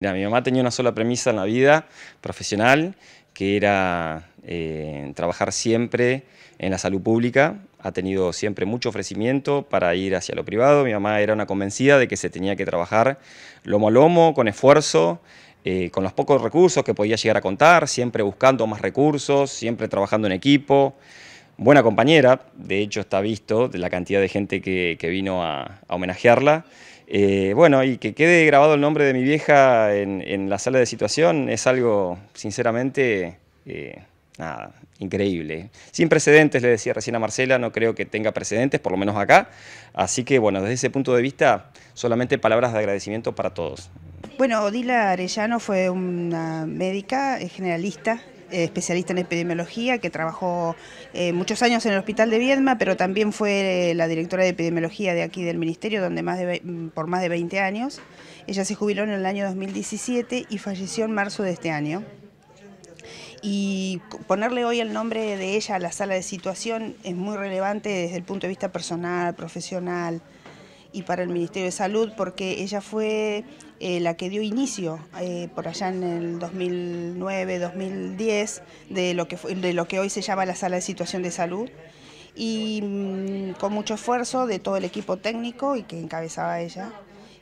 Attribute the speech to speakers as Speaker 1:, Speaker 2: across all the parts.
Speaker 1: mi mamá tenía una sola premisa en la vida profesional, que era eh, trabajar siempre en la salud pública. Ha tenido siempre mucho ofrecimiento para ir hacia lo privado. Mi mamá era una convencida de que se tenía que trabajar lomo a lomo, con esfuerzo, eh, con los pocos recursos que podía llegar a contar, siempre buscando más recursos, siempre trabajando en equipo buena compañera, de hecho está visto de la cantidad de gente que, vino a, homenajearla. Eh, bueno, y que quede grabado el nombre de mi vieja en, la sala de situación es algo, sinceramente, eh, nada, increíble. Sin precedentes, le decía recién a Marcela, no creo que tenga precedentes, por lo menos acá. Así que, bueno, desde ese punto de vista, solamente palabras de agradecimiento para todos.
Speaker 2: Bueno, Odila Arellano fue una médica eh, generalista eh, especialista en epidemiología, que trabajó eh, muchos años en el Hospital de Viedma, pero también fue la directora de epidemiología de aquí del Ministerio donde más mm, por más de 20 años. Ella se jubiló en el año 2017 y falleció en marzo de este año. Y ponerle hoy el nombre de ella a la sala de situación es muy relevante desde el punto de vista personal, profesional, y para el Ministerio de Salud porque ella fue eh, la que dio inicio eh, por allá en el 2009-2010 de, lo que de lo que hoy se llama la Sala de Situación de Salud y mm, con mucho esfuerzo de todo el equipo técnico y que encabezaba ella.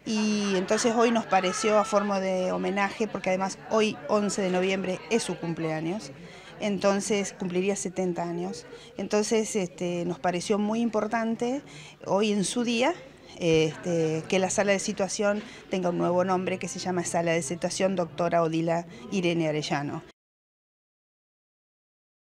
Speaker 2: Y entonces hoy nos pareció a forma de homenaje, porque además hoy 11 de noviembre es su cumpleaños entonces cumpliría 70 años. Entonces este, nos pareció muy importante hoy en su día este, que la sala de situación tenga un nuevo nombre que se llama Sala de Situación Doctora Odila Irene Arellano.